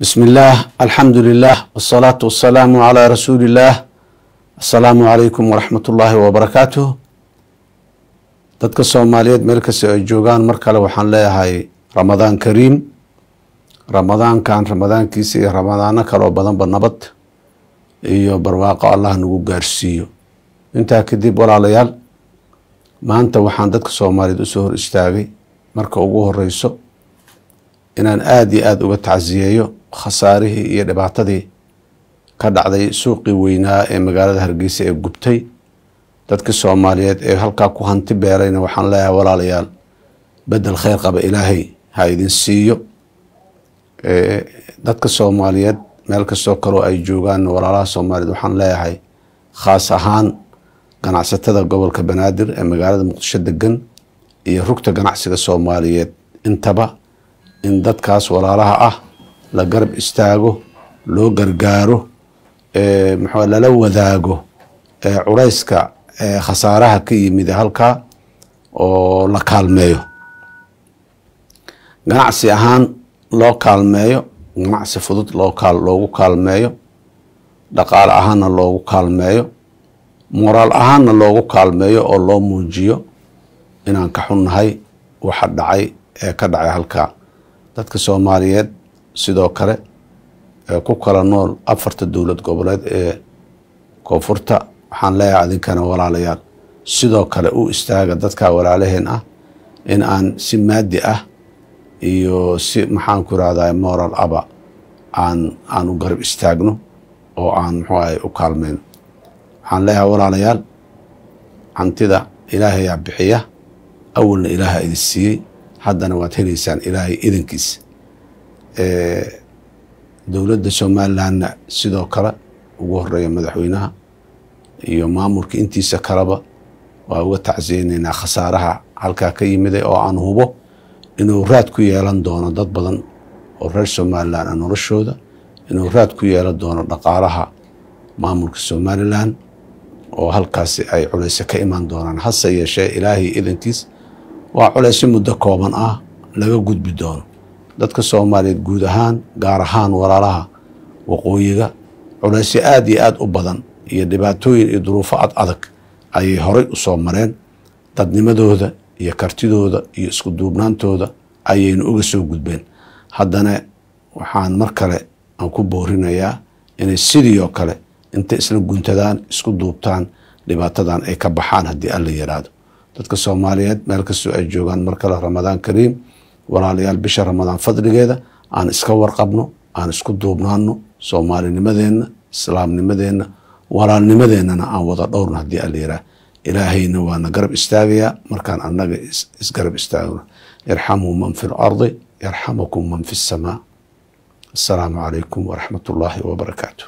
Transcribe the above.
بسم الله الحمد لله والصلاة والسلام على رسول الله السلام عليكم ورحمة الله وبركاته dadka soomaaliyeed meel kasta ay joogaan mar kale waxaan leeyahay ramadaan kariim ramadaankan ramadaankiisa iyo ramadaano kaleoo badanba nabad iyo barwaaqo allah nagu gaarsiiyo intaa kadib walaalayaal maanta waxaan dadka soomaaliyeed usoo hor istaagay marka ugu horeyso inaan aada iyo aada uga tacsiyeeyo khasaarihii iyo dhibaatadii ka dhacday suuqii weynaa ee magaalada hargeysa ee gubtay dadkii soomaaliyeed ee halkaa ku hanti beerayna waxaan leeyahay walaalayaal bedel kheyr qaba ilaahay ha idin siiyo dadka soomaaliyeed meel kastoo kaloo ay joogaan walaalaha soomaaliyeed waxaan leeyahay khaas ahaan ganacsatada gobolka banaadir ee magaalada muqdisho degan iyo rugta ganacsiga soomaaliyeed intaba in dadkaas walaalaha ah la garab istaago loo gargaaro mxu ah, lala wadaago culayska khasaaraha ka yimid halkaa oo la kaalmeeyo ganacsi ahaan loo kaalmeeyo ganacsi fudud loogu kaalmeeyo dhaqaale ahaanna loogu kaalmeeyo moraal ahaanna loogu kaalmeeyo oo loo muujiyo inaan ka xunnahay waxa dhacay ee ka dhacay halkaa dadka soomaaliyeed sidoo kale ee ku kala nool afarta dowlad goboleed ee koonfurta waxaan leeyahay adinkana walaalayaal sidoo kale u istaaga dadkaa walaalaheen ah in aan si maadi ah iyo si maxaanku irahdaa moral aba aan aan u garab istaagno oo aan muxuu ahay u kaalmayno waxaan leeyahay walaalayaal hantida ilaahayaa bixiya awalna ilaaha idin siiyey haddana waad helaysaan ilaahay idankiisa dowladda somalilanna sidoo kale ugu horeeya madaxweynaha iyo maamulka intiisa kaleba waa uga tacsiyeyneynaa khasaaraha halkaa ka yimiday oo aan hubo inuu raad ku yeelan doono dad badan oo reer somalilan a noloshooda inuu raad ku yeelan doono dhaqaalaha maamulka somalilan oo halkaasi ay culeyse ka imaan doonaan hase yeeshee ilaahay idankiis waa culaysyo muddo kooban ah laga gudbi doono dadka soomaaliyeed guud ahaan gaar ahaan walaalaha waqooyiga culaysyo aada iyo aada u badan iyo dhibaatooyin iyo duruufo ad adag ayay horay u soo mareen dadnimadooda iyo kartidooda iyo isku duubnaantooda ayaynu uga soo gudbeen haddana waxaan mar kale aan ku boorinayaa inay sidii oo kale intay isla guntadaan isku duubtaan dhibaatadan ay ka baxaan haddii alla yiraahdo dadka soomaaliyeed meel kastoo ay joogaan mar kale ramadaan kariim walaalayaal bisha ramadaan fadligeeda aan iska warqabno aan isku duubnaano soomaalinimadeenna islaamnimadeenna walaalnimadeennana aan wada dhowrno haddii allayiraah ilaahayna waana garab istaagayaa markaan annaga isgarab istaagno yarxamuu man fi lardi yarxamukum man fi samaa assalaamu calaykum waraxmat ullaahi wabarakaatu